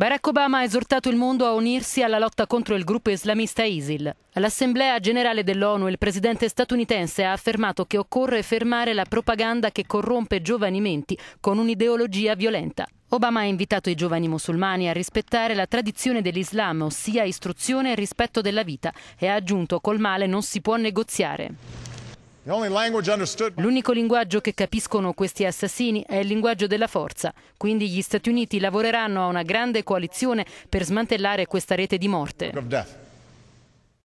Barack Obama ha esortato il mondo a unirsi alla lotta contro il gruppo islamista ISIL. All'Assemblea generale dell'ONU il presidente statunitense ha affermato che occorre fermare la propaganda che corrompe giovani menti con un'ideologia violenta. Obama ha invitato i giovani musulmani a rispettare la tradizione dell'Islam, ossia istruzione e rispetto della vita, e ha aggiunto col male non si può negoziare. L'unico linguaggio che capiscono questi assassini è il linguaggio della forza, quindi gli Stati Uniti lavoreranno a una grande coalizione per smantellare questa rete di morte.